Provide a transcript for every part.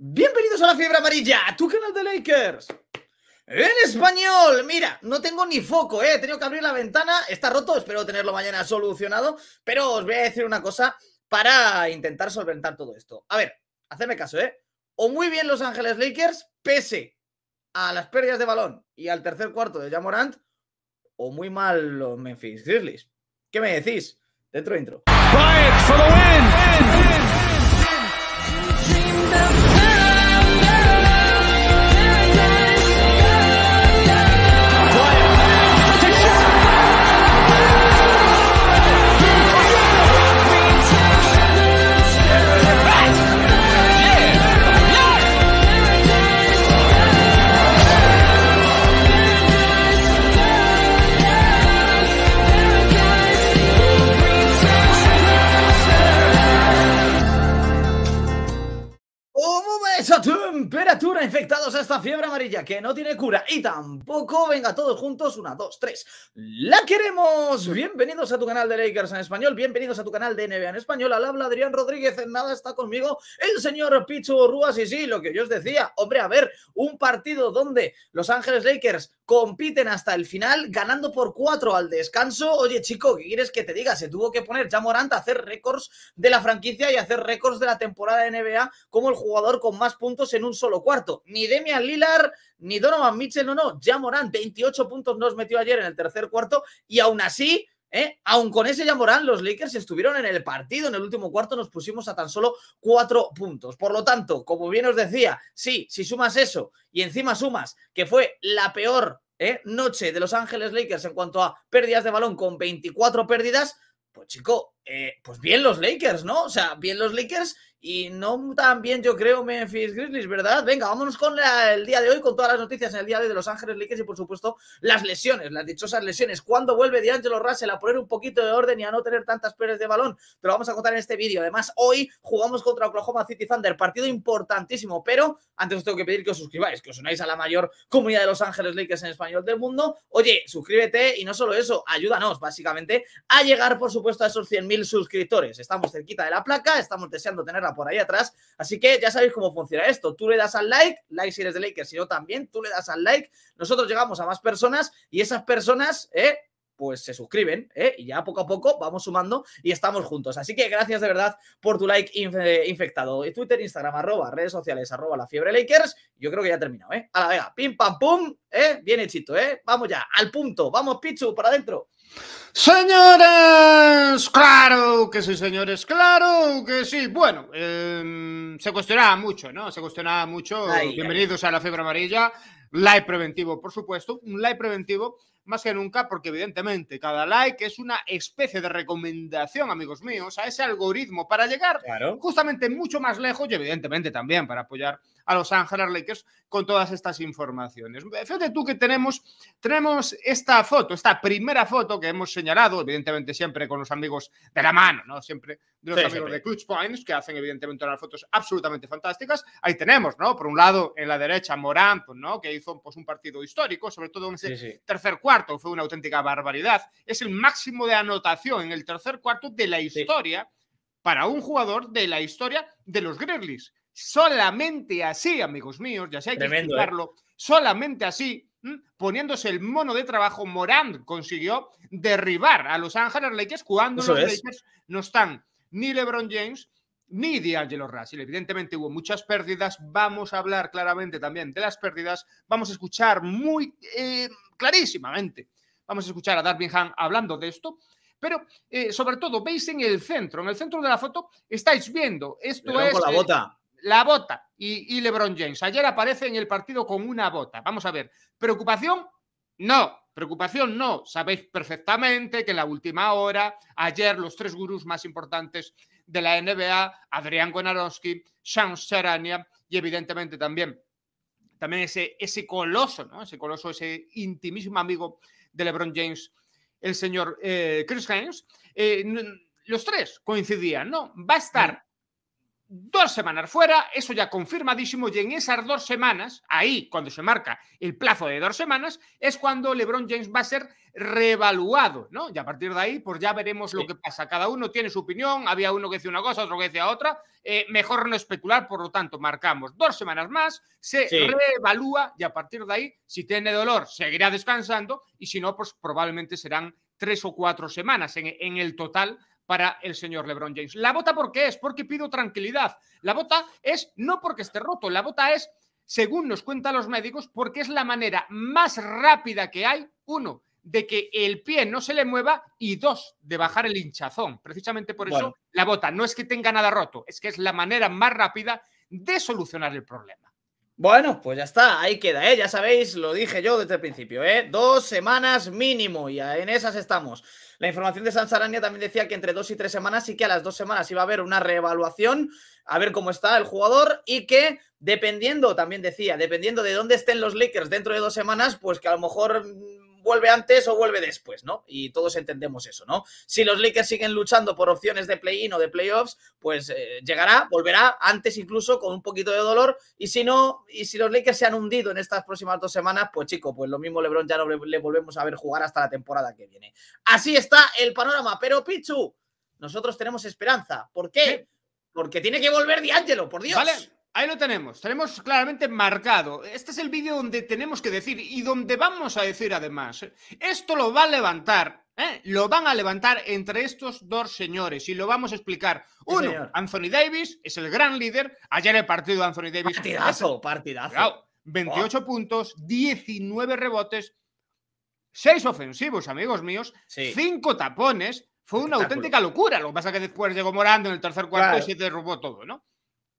Bienvenidos a la fiebre amarilla, a tu canal de Lakers. En español, mira, no tengo ni foco, ¿eh? he tenido que abrir la ventana, está roto, espero tenerlo mañana solucionado, pero os voy a decir una cosa para intentar solventar todo esto. A ver, hacedme caso, ¿eh? O muy bien Los Ángeles Lakers, pese a las pérdidas de balón y al tercer cuarto de Jamorant, o muy mal los Memphis Grizzlies. ¿Qué me decís? Dentro intro. infectados a esta fiebre amarilla que no tiene cura y tampoco venga todos juntos, una, dos, tres. ¡La queremos! Bienvenidos a tu canal de Lakers en español, bienvenidos a tu canal de NBA en español. Al habla Adrián Rodríguez, en nada está conmigo el señor Pichu Rúas y sí, lo que yo os decía, hombre, a ver, un partido donde Los Ángeles Lakers compiten hasta el final, ganando por cuatro al descanso. Oye, chico, ¿qué quieres que te diga? Se tuvo que poner ya Morant hacer récords de la franquicia y hacer récords de la temporada de NBA como el jugador con más puntos en un solo cuarto. Ni Demian Lillard, ni Donovan Mitchell, no, no. Ya Morán, 28 puntos nos metió ayer en el tercer cuarto y aún así ¿Eh? Aun con ese ya los Lakers estuvieron en el partido. En el último cuarto nos pusimos a tan solo cuatro puntos. Por lo tanto, como bien os decía, sí, si sumas eso y encima sumas que fue la peor ¿eh? noche de Los Ángeles Lakers en cuanto a pérdidas de balón con 24 pérdidas, pues chico, eh, pues bien los Lakers, ¿no? O sea, bien los Lakers y no tan bien, yo creo, Memphis Grizzlies, ¿verdad? Venga, vámonos con el día de hoy, con todas las noticias en el día de Los Ángeles Lakers y, por supuesto, las lesiones, las dichosas lesiones. ¿Cuándo vuelve D'Angelo Russell a poner un poquito de orden y a no tener tantas pérdidas de balón? Te lo vamos a contar en este vídeo. Además, hoy jugamos contra Oklahoma City Thunder, partido importantísimo, pero antes os tengo que pedir que os suscribáis, que os unáis a la mayor comunidad de Los Ángeles Lakers en español del mundo. Oye, suscríbete y no solo eso, ayúdanos, básicamente, a llegar, por supuesto, a esos 100.000 suscriptores. Estamos cerquita de la placa, estamos deseando tenerla por ahí atrás. Así que ya sabéis cómo funciona esto. Tú le das al like, like si eres de Lakers, si no también, tú le das al like. Nosotros llegamos a más personas y esas personas, ¿eh? pues se suscriben ¿eh? y ya poco a poco vamos sumando y estamos juntos. Así que gracias de verdad por tu like eh, infectado infectado. Twitter, Instagram, arroba, redes sociales, arroba la fiebre Lakers. Yo creo que ya he terminado, ¿eh? A la vega, pim pam pum, ¿eh? Bien hechito, ¿eh? Vamos ya, al punto, vamos Pichu, para adentro. Señores, claro que sí, señores, claro que sí. Bueno, em, se cuestionaba mucho, ¿no? Se cuestionaba mucho. Bienvenidos a la fiebre amarilla. Live preventivo, por supuesto, un live preventivo más que nunca porque evidentemente cada like es una especie de recomendación, amigos míos, a ese algoritmo para llegar justamente mucho más lejos y evidentemente también para apoyar a Los Ángeles Lakers con todas estas informaciones. Fíjate tú que tenemos, tenemos esta foto, esta primera foto que hemos señalado, evidentemente siempre con los amigos de la mano, ¿no? Siempre de los amigos de Clutch Points, que hacen evidentemente unas fotos absolutamente fantásticas. Ahí tenemos, ¿no? Por un lado, en la derecha, Morán, ¿no? Que hizo pues, un partido histórico, sobre todo en ese tercer cuarto, fue una auténtica barbaridad. Es el máximo de anotación en el tercer cuarto de la historia para un jugador de la historia de los Grizzlies. Solamente así, amigos míos, ya sé, hay que ¿eh? explicarlo, solamente así, poniéndose el mono de trabajo, Morán consiguió derribar a los Ángeles Lakers cuando los Lakers no están ni LeBron James ni D'Angelo Russell. Evidentemente hubo muchas pérdidas, vamos a hablar claramente también de las pérdidas, vamos a escuchar muy eh, clarísimamente, vamos a escuchar a Darwin Han hablando de esto, pero eh, sobre todo veis en el centro, en el centro de la foto estáis viendo, esto es... la bota la bota y, LeBron James. Ayer aparece en el partido con una bota. Vamos a ver, preocupación, no, Preocupación no, sabéis perfectamente que en la última hora, ayer los tres gurús más importantes de la NBA, Adrián Gonarowski, Sean Serania y evidentemente también, también ese, ese coloso, ¿no? ese coloso, ese intimísimo amigo de LeBron James, el señor eh, Chris Haynes, eh, los tres coincidían, ¿no? Va a estar mm dos semanas fuera, eso ya confirmadísimo, y en esas dos semanas, ahí cuando se marca el plazo de dos semanas, es cuando LeBron James va a ser reevaluado, ¿no? Y a partir de ahí, pues ya veremos lo que pasa. Cada uno tiene su opinión, había uno que decía una cosa, otro que decía otra, eh, mejor no especular, por lo tanto, marcamos dos semanas más, se reevalúa y a partir de ahí, si tiene dolor, seguirá descansando y si no, pues probablemente serán tres o cuatro semanas en, en el total para el señor LeBron James. La bota porque es, porque pido tranquilidad. La bota es no porque esté roto, la bota es, según nos cuentan los médicos, porque es la manera más rápida que hay, uno, de que el pie no se le mueva y dos, de bajar el hinchazón. Precisamente por eso la bota no es que tenga nada roto, es que es la manera más rápida de solucionar el problema. Bueno, pues ya está, ahí queda, ¿eh? ya sabéis, lo dije yo desde el principio, ¿eh? dos semanas mínimo y en esas estamos. La información de Sansarania también decía que entre dos y tres semanas y que a las dos semanas iba a haber una reevaluación, a ver cómo está el jugador y que dependiendo, también decía, dependiendo de dónde estén los Lakers dentro de dos semanas, pues que a lo mejor mm, vuelve antes o vuelve después, ¿no? Y todos entendemos eso, ¿no? Si los Lakers siguen luchando por opciones de play-in o de playoffs, pues eh, llegará, volverá antes incluso con un poquito de dolor. Y si no, y si los Lakers se han hundido en estas próximas dos semanas, pues chico, pues lo mismo LeBron ya no le, volvemos a ver jugar hasta la temporada que viene. Así está el panorama. Pero Pichu, nosotros tenemos esperanza. ¿Por qué? Porque tiene que volver D'Angelo, por Dios. Vale. Ahí lo tenemos, tenemos claramente marcado. Este es el vídeo donde tenemos que decir y donde vamos a decir además, esto lo va a levantar, ¿eh? lo van a levantar entre estos dos señores y lo vamos a explicar. Uno, Anthony Davis es el gran líder. Ayer el partido Anthony Davis. Partidazo, partidazo. 28 puntos, 19 rebotes, 6 ofensivos, amigos míos, Cinco 5 tapones. Fue una auténtica locura. Lo que pasa es que después llegó Morando en el tercer cuarto y se derrubó todo, ¿no?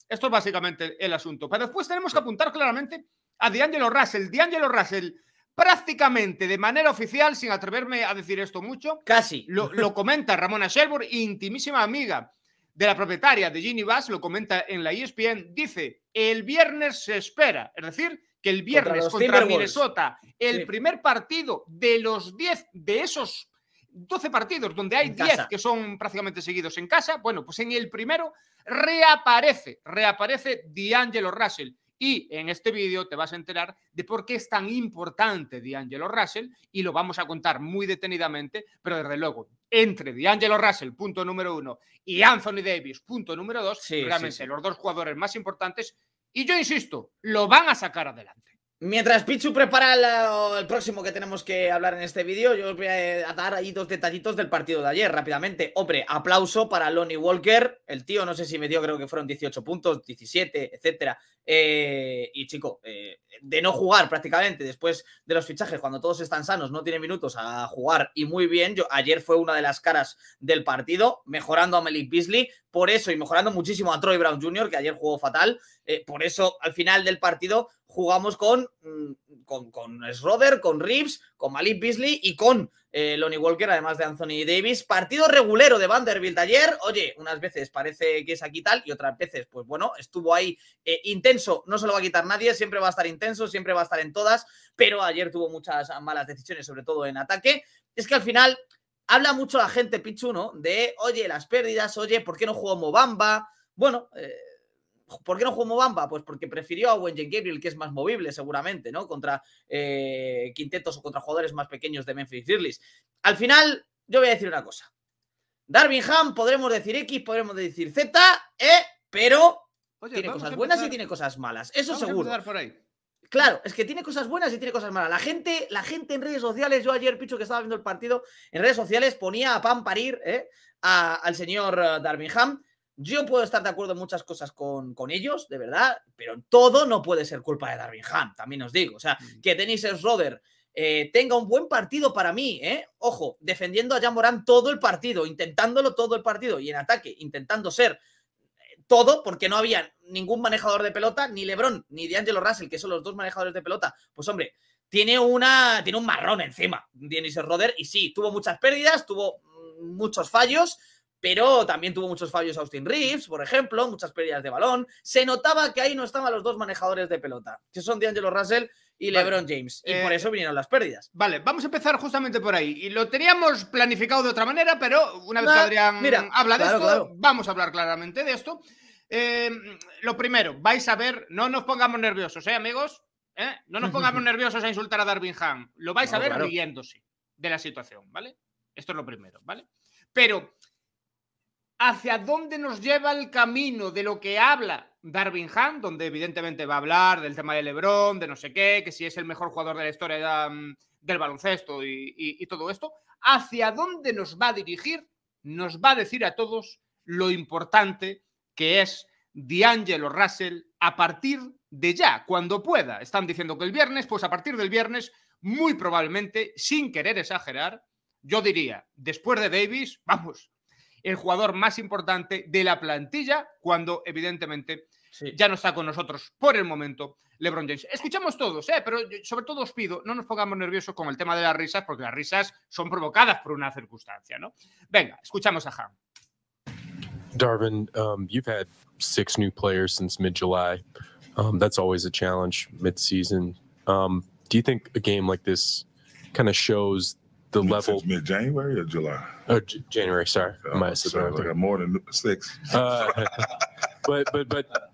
Esto es básicamente el asunto. Pero después tenemos que apuntar claramente a D'Angelo Russell. D'Angelo Russell, prácticamente de manera oficial, sin atreverme a decir esto mucho. Casi. Lo, lo comenta Ramona Shelburne, intimísima amiga de la propietaria de Ginny Bass, lo comenta en la ESPN. Dice: el viernes se espera. Es decir, que el viernes contra, Minnesota, el primer partido de los 10 de esos 12 partidos, donde hay 10 que son prácticamente seguidos en casa, bueno, pues en el primero reaparece, reaparece D'Angelo Russell. Y en este vídeo te vas a enterar de por qué es tan importante D'Angelo Russell y lo vamos a contar muy detenidamente, pero desde luego, entre D'Angelo Russell, punto número uno, y Anthony Davis, punto número dos, sí, los dos jugadores más importantes, y yo insisto, lo van a sacar adelante. Mientras Pichu prepara el, próximo que tenemos que hablar en este vídeo, yo os voy eh, a dar ahí dos detallitos del partido de ayer rápidamente. Hombre, aplauso para Lonnie Walker. El tío, no sé si metió, creo que fueron 18 puntos, 17, etcétera, eh, y chico, eh, de no jugar prácticamente después de los fichajes, cuando todos están sanos, no tiene minutos a jugar y muy bien. Yo, ayer fue una de las caras del partido, mejorando a Malik Beasley, por eso y mejorando muchísimo a Troy Brown Jr., que ayer jugó fatal. Eh, por eso al final del partido jugamos con, mm, con, con Schroeder, con Reeves, con Malik Beasley y con eh, Lonnie Walker, además de Anthony Davis. Partido regulero de Vanderbilt ayer. Oye, unas veces parece que es aquí tal y otras veces, pues bueno, estuvo ahí eh, intenso. No se lo va a quitar nadie, siempre va a estar intenso, siempre va a estar en todas, pero ayer tuvo muchas malas decisiones, sobre todo en ataque. Es que al final habla mucho la gente, Pichu, De, oye, las pérdidas, oye, ¿por qué no jugó Mobamba? Bueno, eh, ¿Por qué no jugó Mobamba? Pues porque prefirió a Wengen Gabriel, que es más movible seguramente, ¿no? Contra eh, quintetos o contra jugadores más pequeños de Memphis Grizzlies. Al final, yo voy a decir una cosa. Darwin Ham, podremos decir X, podremos decir Z, ¿eh? Pero tiene cosas buenas y tiene cosas malas. Eso seguro. Claro, es que tiene cosas buenas y tiene cosas malas. La gente, la gente en redes sociales, yo ayer, Picho, que estaba viendo el partido, en redes sociales ponía a pan parir ¿eh? al señor eh, Darwin Ham yo puedo estar de acuerdo en muchas cosas con, ellos, de verdad, pero todo no puede ser culpa de Darwin Ham, también os digo. O sea, mm. que Dennis Schroeder eh, tenga un buen partido para mí, ¿eh? Ojo, defendiendo a Jamorán todo el partido, intentándolo todo el partido y en ataque, intentando ser eh, todo porque no había ningún manejador de pelota, ni LeBron ni D'Angelo Russell, que son los dos manejadores de pelota. Pues hombre, tiene una tiene un marrón encima Dennis Roder y sí, tuvo muchas pérdidas, tuvo mm, muchos fallos, pero también tuvo muchos fallos Austin Reeves, por ejemplo, muchas pérdidas de balón. Se notaba que ahí no estaban los dos manejadores de pelota, que son D'Angelo Russell y LeBron James, y por eh, eso vinieron las pérdidas. Vale, vamos a empezar justamente por ahí. Y lo teníamos planificado de otra manera, pero una vez que Adrián mira, habla de esto, vamos a hablar claramente de esto. Em, lo primero, vais a ver, no nos pongamos nerviosos, ¿eh, amigos? ¿Eh? No nos pongamos nerviosos a insultar a Darwin Ham. Lo vais a ver claro. riéndose de la situación, ¿vale? Esto es lo primero, ¿vale? Pero hacia dónde nos lleva el camino de lo que habla Darwin Ham, donde evidentemente va a hablar del tema de Lebron, de no sé qué, que si es el mejor jugador de la historia mm, del baloncesto y, y todo esto, hacia dónde nos va a dirigir, nos va a decir a todos lo importante que es D'Angelo Russell a partir de ya, cuando pueda. Están diciendo que el viernes, pues a partir del viernes, muy probablemente, sin querer exagerar, yo diría, después de Davis, vamos, el jugador más importante de la plantilla, cuando evidentemente ya no está con nosotros por el momento LeBron James. Escuchamos todos, ¿eh? pero sobre todo os pido, no nos pongamos nerviosos con el tema de las risas, porque las risas son provocadas por una circunstancia, ¿no? Venga, escuchamos a Ham. Darwin um, you've had six new players since mid-July. Um, that's always a challenge mid-season. Um, do you think a game like this kind of shows the level mid January or July? Oh, J- January. Sorry, my sorry, more than six. uh, but but but,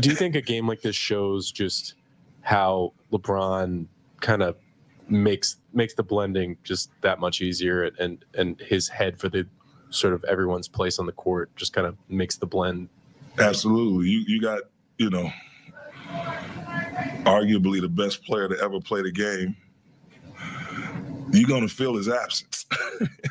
do you think a game like this shows just how LeBron kind of makes makes the blending just that much easier, and and his head for the sort of everyone's place on the court just kind of makes the blend. Absolutely, you you got you know arguably the best player to ever play the game you're gonna feel his absence.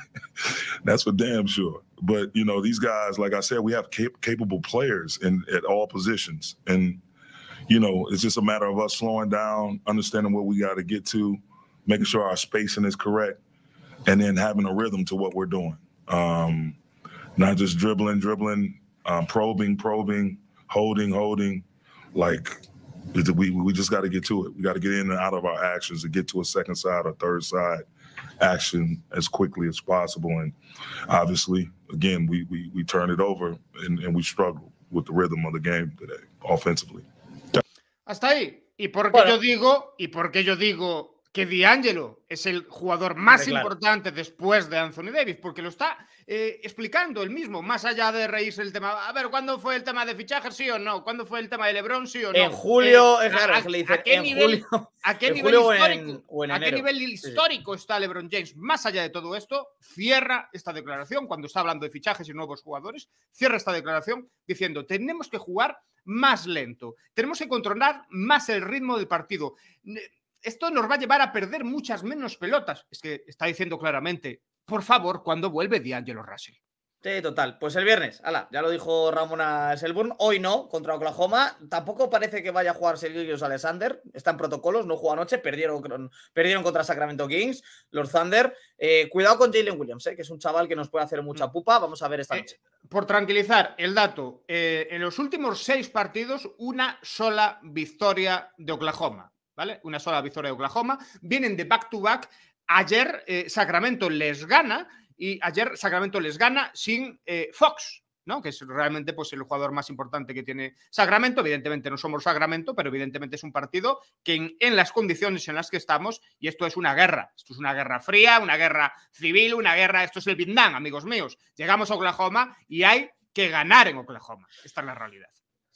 That's for damn sure. But you know, these guys, like I said, we have cap- capable players in at all positions, and you know, it's just a matter of us slowing down, understanding what we got to get to, making sure our spacing is correct, and then having a rhythm to what we're doing. Um, not just dribbling, dribbling, um, probing, probing, holding, holding. Like we we just got to get to it. We got to get in and out of our actions and get to a second side or third side action as quickly as possible. And obviously, again, we we, we turn it over and, and we struggle with the rhythm of the game today offensively. Hasta ahí. Y porque bueno. yo digo, y porque yo digo que D'Angelo es el jugador más importante después de Anthony Davis, porque lo está eh, explicando él mismo, más allá de reírse el tema. A ver, ¿cuándo fue el tema de fichajes? ¿Sí o no? ¿Cuándo fue el tema de Lebron? ¿Sí o no? En julio, eh, a, qué en julio, ¿a qué nivel histórico, ¿a qué nivel histórico está Lebron James? Más allá de todo esto, cierra esta declaración, cuando está hablando de fichajes y nuevos jugadores, cierra esta declaración diciendo, tenemos que jugar más lento, tenemos que controlar más el ritmo del partido esto nos va a llevar a perder muchas menos pelotas. Es que está diciendo claramente, por favor, cuando vuelve D'Angelo Russell. Sí, total. Pues el viernes, ala, ya lo dijo Ramona Selburn. Hoy no, contra Oklahoma. Tampoco parece que vaya a jugar Sergius Alexander. Están protocolos, no jugó anoche. Perdieron, contra Sacramento Kings, los Thunder. Eh, cuidado con Jalen Williams, eh, que es un chaval que nos puede hacer mucha mm. pupa. Vamos a ver esta eh, noche. por tranquilizar el dato, en los últimos seis partidos, una sola victoria de Oklahoma. Una sola visora de Oklahoma. Vienen de back-to-back. Ayer eh, Sacramento les gana y ayer Sacramento les gana sin eh, Fox, ¿no? Que es realmente pues, el jugador más importante que tiene Sacramento. Evidentemente no somos Sacramento, pero evidentemente es un partido que en, en, las condiciones en las que estamos, y esto es una guerra, esto es una guerra fría, una guerra civil, una guerra, esto es el Vietnam, amigos míos. Llegamos a Oklahoma y hay que ganar en Oklahoma. Esta es la realidad.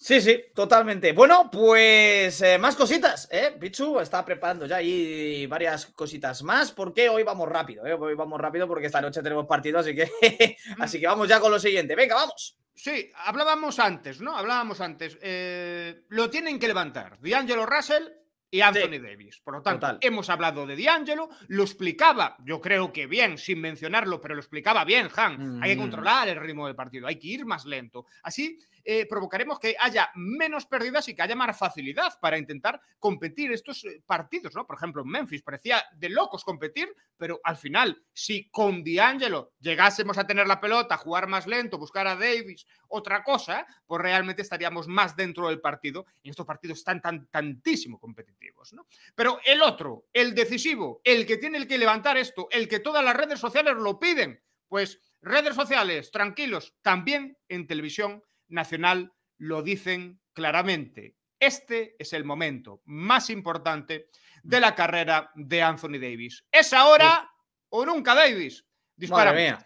Sí, sí, totalmente. Bueno, pues eh, más cositas, ¿eh? Pichu está preparando ya ahí varias cositas más, porque hoy vamos rápido, ¿eh? Hoy vamos rápido porque esta noche tenemos partido, así que, mm. así que vamos ya con lo siguiente. Venga, vamos. Sí, hablábamos antes, ¿no? Hablábamos antes. Eh, lo tienen que levantar. D'Angelo Russell y Anthony Davis. Por lo tanto, hemos hablado de D'Angelo, lo explicaba, yo creo que bien, sin mencionarlo, pero lo explicaba bien, Han. Hay que mm. controlar el ritmo del partido, hay que ir más lento. Así eh, provocaremos que haya menos pérdidas y que haya más facilidad para intentar competir estos eh, partidos, ¿no? Por ejemplo, en Memphis parecía de locos competir, pero al final, si con D'Angelo llegásemos a tener la pelota, jugar más lento, buscar a Davis, otra cosa, pues realmente estaríamos más dentro del partido y estos partidos están tan, tantísimo competitivos, ¿no? Pero el otro, el decisivo, el que tiene el que levantar esto, el que todas las redes sociales lo piden, pues redes sociales, tranquilos, también en televisión nacional lo dicen claramente. Este es el momento más importante de la carrera de Anthony Davis. ¿Es ahora o nunca, Davis? Dispara.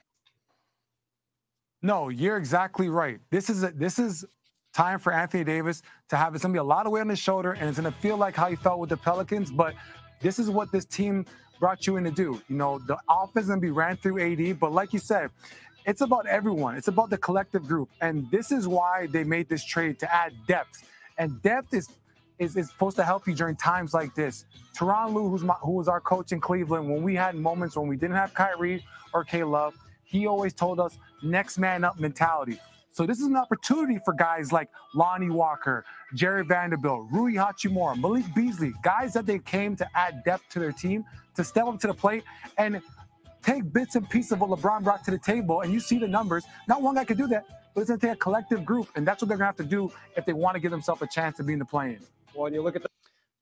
No, you're exactly right. This is a, this is time for Anthony Davis to have it's gonna be a lot of weight on his shoulder, and it's gonna feel like how he felt with the Pelicans. But this is what this team brought you in to do. You know, the offense gonna be ran through AD, but like you said, it's about everyone. It's about the collective group, and this is why they made this trade to add depth. And depth is is, is supposed to help you during times like this. Teron Lou, who's my, who was our coach in Cleveland, when we had moments when we didn't have Kyrie or K Love, he always told us next man up mentality. So this is an opportunity for guys like Lonnie Walker, Jerry Vanderbilt, Rui Hachimura, Malik Beasley, guys that they came to add depth to their team, to step up to the plate and take bits and pieces of what LeBron brought to the table, and you see the numbers. Not one guy could do that, but it's going to take a collective group, and that's what they're going to have to do if they want to give themselves a chance to be in the play-in. Well, and you look at the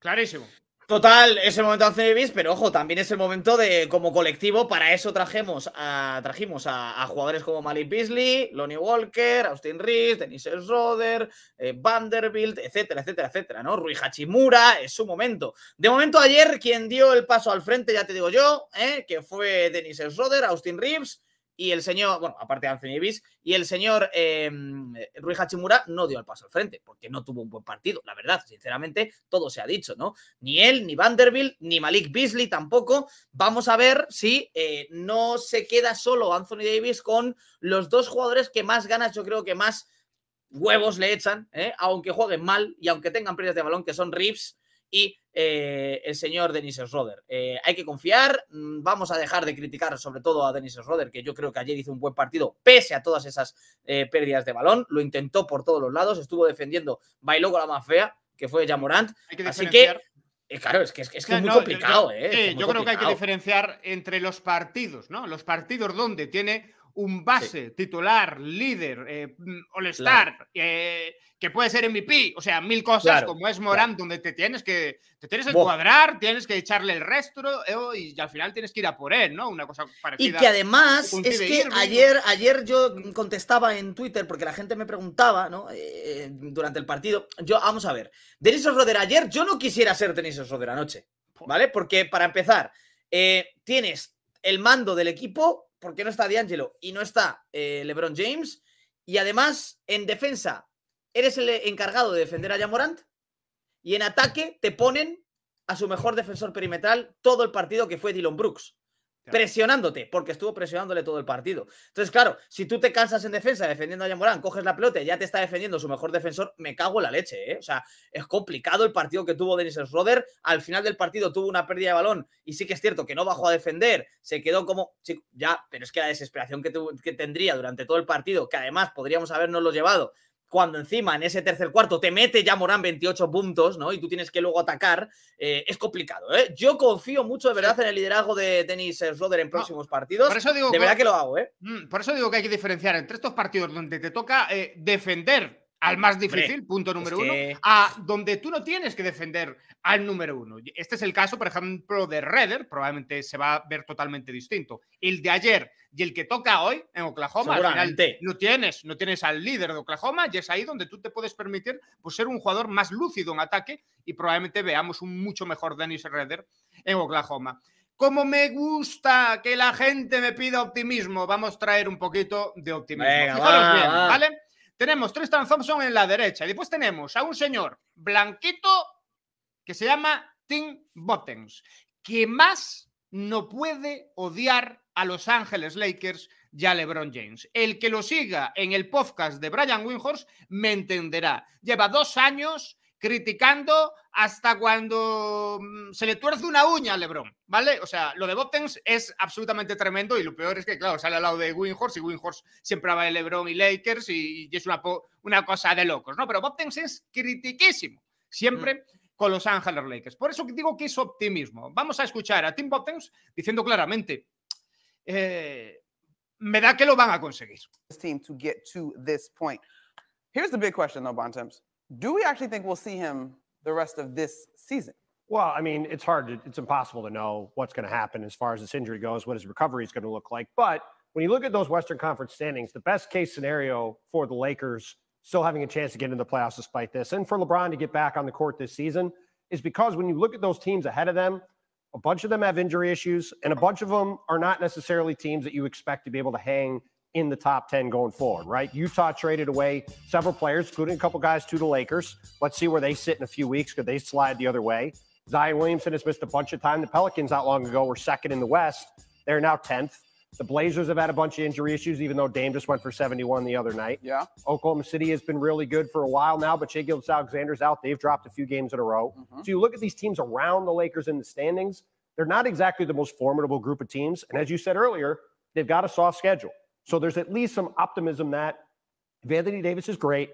Clarísimo. Total, ese momento de Anthony Davis, pero ojo, también es el momento de como colectivo. Para eso trajemos a, trajimos a, jugadores como Malik Beasley, Lonnie Walker, Austin Reeves, Denise Schroeder, eh, Vanderbilt, etcétera, etcétera, etcétera, ¿no? Rui Hachimura, es su momento. De momento, ayer quien dio el paso al frente, ya te digo yo, ¿eh? que fue Denise Schroeder, Austin Reeves, y el señor, bueno, aparte de Anthony Davis, y el señor em, Rui Hachimura no dio el paso al frente, porque no tuvo un buen partido, la verdad, sinceramente, todo se ha dicho, ¿no? Ni él, ni Vanderbilt, ni Malik Beasley tampoco. Vamos a ver si eh, no se queda solo Anthony Davis con los dos jugadores que más ganas, yo creo que más huevos le echan, ¿eh? aunque jueguen mal y aunque tengan pérdidas de balón, que son Reeves y eh, el señor Dennis Schroeder. Eh, hay que confiar, mm, vamos a dejar de criticar sobre todo a Dennis Schroeder, que yo creo que ayer hizo un buen partido, pese a todas esas eh, pérdidas de balón, lo intentó por todos los lados, estuvo defendiendo, bailó con la más fea, que fue Jamorant. Hay que Así que claro, es que es, muy complicado. Yo, creo que hay que diferenciar entre los partidos, ¿no? Los partidos donde tiene un base, titular, líder, eh, mm, all-star, eh, que puede ser MVP, o sea, mil cosas como es Morán, donde te tienes que te tienes que cuadrar, tienes que echarle el resto eh, y al final tienes que ir a por él, ¿no? Una cosa parecida. Y que además es que ayer, ayer yo contestaba en Twitter porque la gente me preguntaba, ¿no? durante el partido, yo, vamos a ver, Denis Roder ayer, yo no quisiera ser Denis Roder anoche, ¿vale? Porque para empezar, tienes el mando del equipo ¿por no está D'Angelo y no está eh, LeBron James? Y además, en defensa, eres el encargado de defender a Morant y en ataque te ponen a su mejor defensor perimetral todo el partido que fue Dylan Brooks presionándote, porque estuvo presionándole todo el partido. Entonces, claro, si tú te cansas en defensa defendiendo a Yamorán, coges la pelota y ya te está defendiendo su mejor defensor, me cago en la leche, ¿eh? O sea, es complicado el partido que tuvo Denis Schroeder. Al final del partido tuvo una pérdida de balón y sí que es cierto que no bajó a defender, se quedó como, ya, pero es que la desesperación que, que tendría durante todo el partido, que además podríamos Lo llevado cuando encima en ese tercer cuarto te mete ya Morán 28 puntos, ¿no? Y tú tienes que luego atacar, eh, es complicado, ¿eh? Yo confío mucho, de verdad, en el liderazgo de Dennis Schroeder en próximos partidos. de verdad que lo hago, ¿eh? mm, Por eso digo que hay que diferenciar entre estos partidos donde te toca defender al más difícil, punto número uno, a donde tú no tienes que defender al número uno. Este es el caso, por ejemplo, de Redder, probablemente se va a ver totalmente distinto. El de ayer y el que toca hoy en Oklahoma, al no tienes, no tienes al líder de Oklahoma y es ahí donde tú te puedes permitir pues, ser un jugador más lúcido en ataque y probablemente veamos un mucho mejor Dennis Redder en Oklahoma. Como me gusta que la gente me pida optimismo, vamos a traer un poquito de optimismo. bien, ¿vale? Tenemos Tristan Thompson en la derecha y después tenemos a un señor blanquito que se llama Tim Buttons que más no puede odiar a Los Ángeles Lakers y a LeBron James. El que lo siga en el podcast de Brian Windhorst me entenderá. Lleva dos años criticando hasta cuando mm, se le tuerce una uña a LeBron, ¿vale? O sea, lo de Botens es absolutamente tremendo y lo peor es que, claro, sale al lado de Winhorse y Winhorse siempre va de LeBron y Lakers y, es una, cosa de locos, ¿no? Pero Botens es critiquísimo, siempre. Mm. con los Ángeles Lakers. Por eso digo que es optimismo. Vamos a escuchar a Tim Botens diciendo claramente, eh, me da que lo van a conseguir. Here's the big question though, Bontemps. Do we actually think we'll see him the rest of this season? Well, I mean, it's hard. To, it's impossible to know what's going to happen as far as this injury goes, what his recovery is going to look like. But when you look at those Western Conference standings, the best case scenario for the Lakers still having a chance to get into the playoffs despite this, and for LeBron to get back on the court this season, is because when you look at those teams ahead of them, a bunch of them have injury issues, and a bunch of them are not necessarily teams that you expect to be able to hang in the top 10 going forward, right? Utah traded away several players, including a couple guys to the Lakers. Let's see where they sit in a few weeks. Could they slide the other way? Zion Williamson has missed a bunch of time. The Pelicans not long ago were second in the West. They're now 10th. The Blazers have had a bunch of injury issues, even though Dame just went for 71 the other night. Yeah. Oklahoma City has been really good for a while now, but Shea Gildas Alexander's out. They've dropped a few games in a row. Mm-hmm. So you look at these teams around the Lakers in the standings, they're not exactly the most formidable group of teams. And as you said earlier, they've got a soft schedule. So there's at least some optimism that if Anthony Davis is great,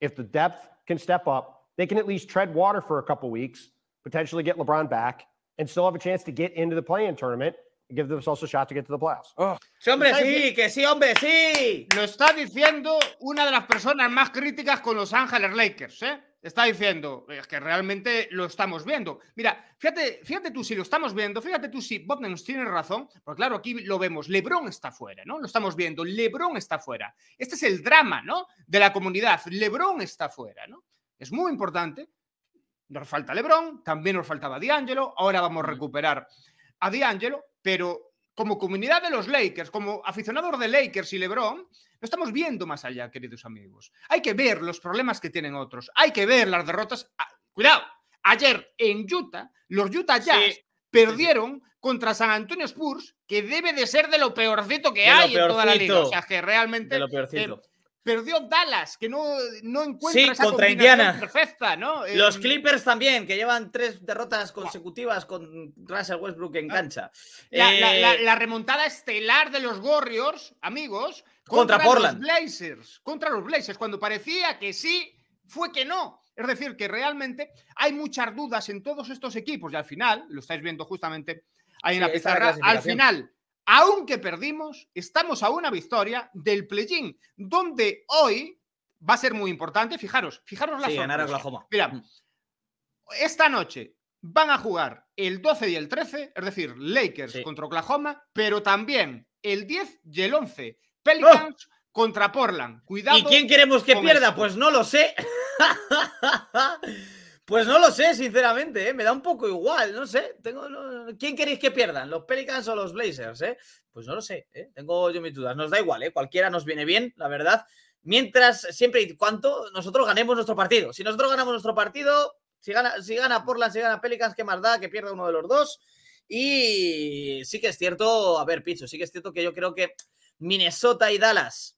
if the depth can step up, they can at least tread water for a couple weeks, potentially get LeBron back, and still have a chance to get into the play-in tournament and give themselves a shot to get to the playoffs. Oh. Sí, hombre, sí, que sí, hombre, sí. Lo está diciendo una de las personas más críticas con Los Ángeles Lakers, ¿eh? está diciendo, eh, es que realmente lo estamos viendo. Mira, fíjate, fíjate tú si lo estamos viendo, fíjate tú si Bob nos tiene razón, porque claro, aquí lo vemos, Lebron está fuera, ¿no? Lo estamos viendo, Lebron está fuera. Este es el drama, ¿no? De la comunidad, Lebron está fuera, ¿no? Es muy importante. Nos falta Lebron, también nos faltaba Diángelo, ahora vamos a recuperar a D'Angelo, pero como comunidad de los Lakers, como aficionados de Lakers y LeBron, lo estamos viendo más allá, queridos amigos. Hay que ver los problemas que tienen otros, hay que ver las derrotas. Cuidado, ayer en Utah, los Utah Jazz perdieron contra San Antonio Spurs, que debe de ser de lo peorcito que hay en toda la liga. O sea, que realmente... De lo peorcito. Perdió Dallas, que no, no encuentra contra perfecta, ¿no? Los Clippers también, que llevan tres derrotas consecutivas con Russell Westbrook en ah, cancha. Eh, la, remontada estelar de los Warriors, amigos, contra, Portland. los Blazers. Contra los Blazers, cuando parecía que sí, fue que no. Es decir, que realmente hay muchas dudas en todos estos equipos y al final, lo estáis viendo justamente hay una pizarra, al final aunque perdimos, estamos a una victoria del play-in, donde hoy va a ser muy importante. Fijaros, fijaros la sí, Oklahoma. Mira, mm. esta noche van a jugar el 12 y el 13, es decir, Lakers contra Oklahoma, pero también el 10 y el 11, Pelicans ¡Oh! contra Portland. Cuidado. ¿Y quién queremos que pierda? Pues no lo sé. Pues no lo sé, sinceramente, ¿eh? me da un poco igual, no sé. Tengo, ¿Quién queréis que pierdan? ¿Los Pelicans o los Blazers? Eh? Pues no lo sé, ¿eh? tengo yo mis dudas. Nos da igual, ¿eh? cualquiera nos viene bien, la verdad. Mientras, siempre y cuanto nosotros ganemos nuestro partido. Si nosotros ganamos nuestro partido, si gana, si gana Portland, si gana Pelicans, ¿qué más da que pierda uno de los dos? Y sí que es cierto, a ver, Picho, sí que es cierto que yo creo que Minnesota y Dallas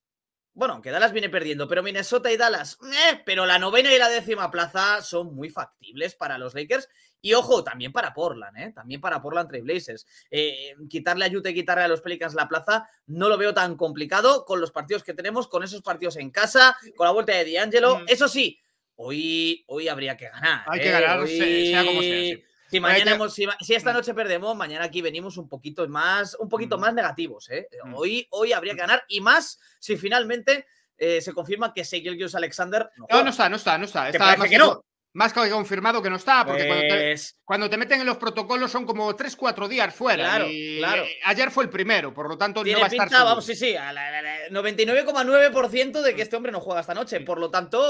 bueno, aunque Dallas viene perdiendo, pero Minnesota y Dallas, eh, pero la novena y la décima plaza son muy factibles para los Lakers. Y ojo, también para Portland, eh, también para Portland entre Eh, quitarle a Utah y quitarle a los Pelicans la plaza no lo veo tan complicado con los partidos que tenemos, con esos partidos en casa, con la vuelta de D'Angelo. Mm. Eso sí, hoy, hoy habría que ganar. Hay que ganar, eh, sea como sea. Si, si, esta noche perdemos, mañana aquí venimos un poquito más, un poquito mm. más negativos. ¿eh? Mm. Hoy, hoy habría que ganar y más si finalmente eh, se confirma que Segelgius Alexander no, no, está, no está, no está. que no. Más que confirmado que no está, porque cuando, te, pues meten en los protocolos son como 3-4 días fuera. Ayer fue el primero, por lo tanto no va a estar. Vamos, sí, sí, 99,9% de que este hombre no juega esta noche. Mm. Por lo tanto,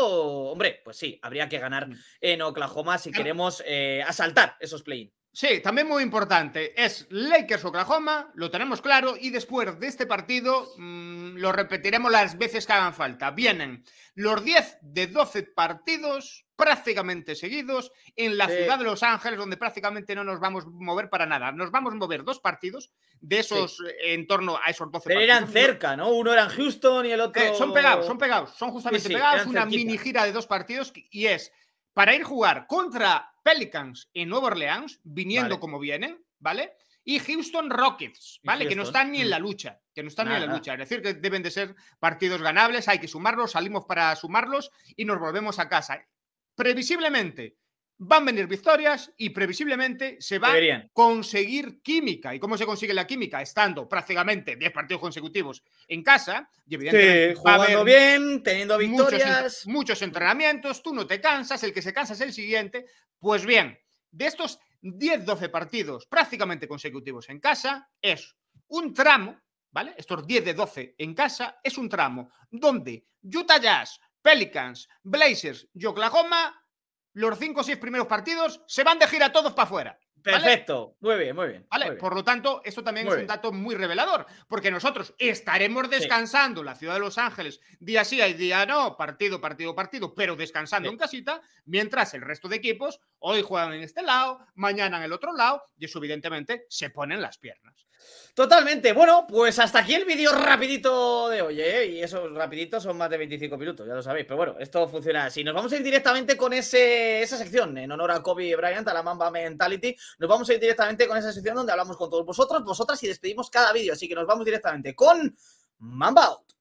hombre, pues sí, habría que ganar mm. en Oklahoma si queremos eh, asaltar esos play Sí, también muy importante. Es Lakers Oklahoma, lo tenemos claro, y después de este partido mm, lo repetiremos las veces que hagan falta. Vienen los 10 de 12 partidos prácticamente seguidos en la ciudad de Los Ángeles, donde prácticamente no nos vamos a mover para nada. Nos vamos a mover dos partidos de esos, eh, en torno a esos 12 Pero eran cerca, ¿no? Uno era en Houston y el eh, otro. son pegados, son pegados, son justamente pegados. Una mini gira de dos partidos y es para ir jugar contra Pelicans en Nueva Orleans, viniendo como vienen, ¿vale? Y Houston Rockets, ¿vale? Que no están ni en mm. la lucha, que no están ni en la lucha. Es decir, que deben de ser partidos ganables, hay que sumarlos, salimos para sumarlos y nos volvemos a casa previsiblemente van a venir victorias y previsiblemente se va a conseguir química. ¿Y cómo se consigue la química? Estando prácticamente 10 partidos consecutivos en casa y evidentemente jugando bien, teniendo victorias. Muchos, entrenamientos, tú no te cansas, el que se cansa es el siguiente. Pues bien, de estos 10-12 partidos prácticamente consecutivos en casa, es un tramo, ¿vale? Estos 10 de 12 en casa es un tramo donde Utah Jazz Pelicans, Blazers y Oklahoma, los cinco o seis primeros partidos se van de gira todos para afuera. Perfecto, muy bien, muy bien. Por lo tanto, esto también es un dato muy revelador, porque nosotros estaremos descansando la ciudad de Los Ángeles día sí y día no, partido, partido, partido, pero descansando en casita, mientras el resto de equipos hoy juegan en este lado, mañana en el otro lado, y eso evidentemente se ponen las piernas. Totalmente. Bueno, pues hasta aquí el vídeo rapidito de hoy, ¿eh? Y esos rapiditos son más de 25 minutos, ya lo sabéis. Pero bueno, esto funciona así. Nos vamos a ir directamente con esa sección en honor a Kobe Bryant, a la Mamba Mentality. Nos vamos a ir directamente con esa sección donde hablamos con todos vosotros, vosotras y despedimos cada vídeo. Así que nos vamos directamente con Mamba Out.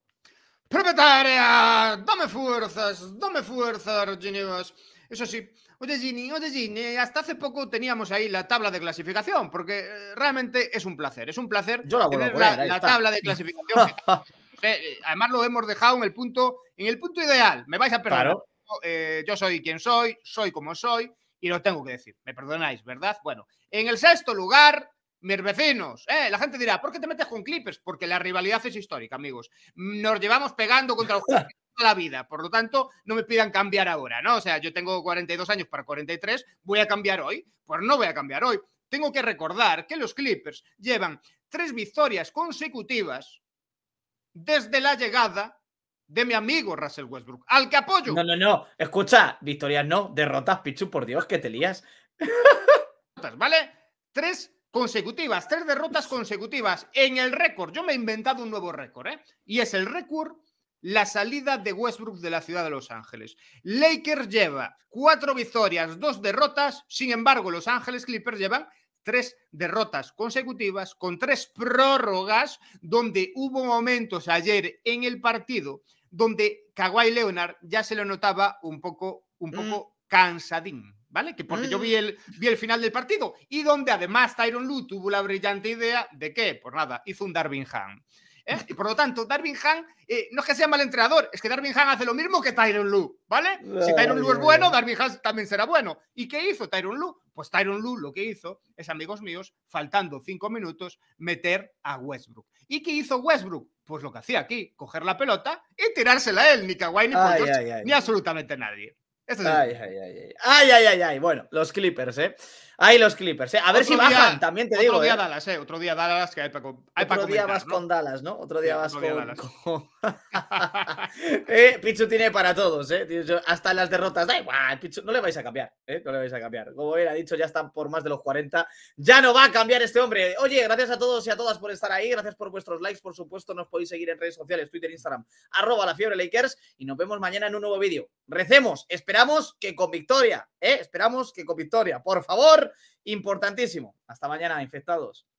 Propietaria, dame fuerzas, dame fuerzas, Ginevas. Eso sí. Oye, Gini, oye, hasta hace poco teníamos ahí la tabla de clasificación, porque eh, realmente es un placer, es un placer Yo la tener la, tabla de clasificación. Eh, eh, además lo hemos dejado en el punto, en el punto ideal. Me vais a perdonar. yo soy quien soy, soy como soy y lo tengo que decir. Me perdonáis, ¿verdad? Bueno, en el sexto lugar, mis vecinos. la gente dirá, ¿por qué te metes con Clippers? Porque la rivalidad es histórica, amigos. Nos llevamos pegando contra los la vida. Por lo tanto, no me pidan cambiar ahora, ¿no? O sea, yo tengo 42 años para 43, voy a cambiar hoy. Pues no voy a cambiar hoy. Tengo que recordar que los Clippers llevan tres victorias consecutivas desde la llegada de mi amigo Russell Westbrook, al que apoyo. No, no, no. Escucha, victorias no, derrotas, Pichu, por Dios, que te lías. ¿Vale? Tres consecutivas, tres derrotas consecutivas en el récord. Yo me he inventado un nuevo récord, ¿eh? Y es el récord la salida de Westbrook de la ciudad de Los Ángeles. Lakers lleva cuatro victorias, dos derrotas. Sin embargo, Los Ángeles Clippers llevan tres derrotas consecutivas con tres prórrogas donde hubo momentos ayer en el partido donde Kawhi Leonard ya se lo notaba un poco, un mm. poco cansadín. ¿Vale? Que porque yo vi mm. el, vi el final del partido y donde además Tyron Lue tuvo la brillante idea de que, por nada, hizo un Darwin Ham. ¿eh? Y por lo tanto, Darwin Han eh, no es que sea mal entrenador, es que Darwin Han hace lo mismo que Tyron Lu, ¿vale? Si Tyron Lu es bueno, Darwin Han también será bueno. ¿Y qué hizo Tyron Lu? Pues Tyron Lu lo que hizo es, amigos míos, faltando cinco minutos, meter a Westbrook. ¿Y qué hizo Westbrook? Pues lo que hacía aquí, coger la pelota y tirársela a él, ni Kawhi, ni, ni absolutamente nadie. Este ay, ay, ay, ay, ay, ay, ay, Bueno, los Clippers, ¿eh? ahí los Clippers, ¿eh? A ver si bajan, también te digo. Otro día ¿eh? Dallas, ¿eh? Otro día Dallas, que hay para, hay otro día vas con Dallas, ¿no? Otro día vas con, Eh, Pichu tiene para todos, eh. hasta las derrotas. Da igual, no le vais a cambiar, eh, no le vais a cambiar. Como bien ha dicho, ya están por más de los 40. Ya no va a cambiar este hombre. Oye, gracias a todos y a todas por estar ahí. Gracias por vuestros likes, por supuesto. Nos podéis seguir en redes sociales, Twitter, Instagram, arroba la fiebre Lakers. Y nos vemos mañana en un nuevo vídeo. Recemos, esperamos que con victoria, esperamos que con victoria. Por favor, importantísimo. Hasta mañana, infectados.